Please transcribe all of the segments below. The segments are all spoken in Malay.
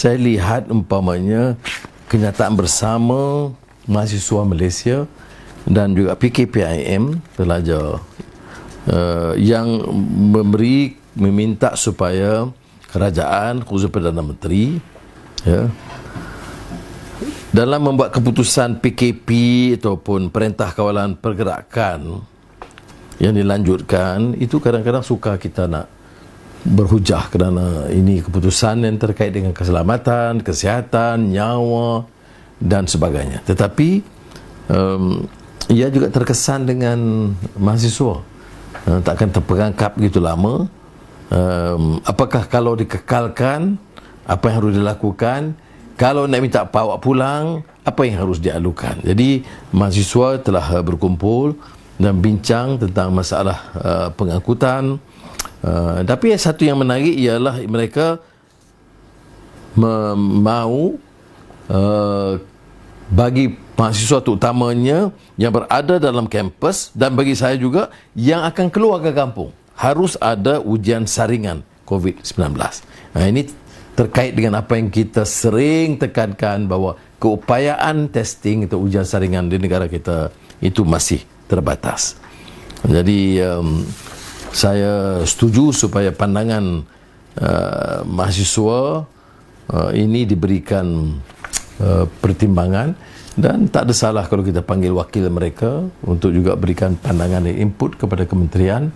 saya lihat umpamanya kenyataan bersama mahasiswa Malaysia dan juga PKPIM pelajar uh, yang memberi meminta supaya kerajaan khusus Perdana Menteri ya, dalam membuat keputusan PKP ataupun Perintah Kawalan Pergerakan yang dilanjutkan itu kadang-kadang suka kita nak berhujah kerana ini keputusan yang terkait dengan keselamatan, kesihatan, nyawa dan sebagainya. Tetapi um, ia juga terkesan dengan mahasiswa. Uh, takkan terperangkap gitu lama. Um, apakah kalau dikekalkan apa yang harus dilakukan? Kalau nak minta bawa pulang, apa yang harus dialukan? Jadi mahasiswa telah berkumpul dan bincang tentang masalah uh, pengangkutan Uh, tapi satu yang menarik ialah mereka mahu uh, bagi mahasiswa terutamanya yang berada dalam kampus dan bagi saya juga yang akan keluar ke kampung harus ada ujian saringan COVID-19. Nah, ini terkait dengan apa yang kita sering tekankan bahawa keupayaan testing atau ujian saringan di negara kita itu masih terbatas. Jadi um, saya setuju supaya pandangan uh, mahasiswa uh, ini diberikan uh, pertimbangan dan tak ada salah kalau kita panggil wakil mereka untuk juga berikan pandangan dan input kepada kementerian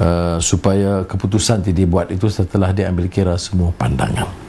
uh, supaya keputusan yang dibuat itu setelah diambil kira semua pandangan.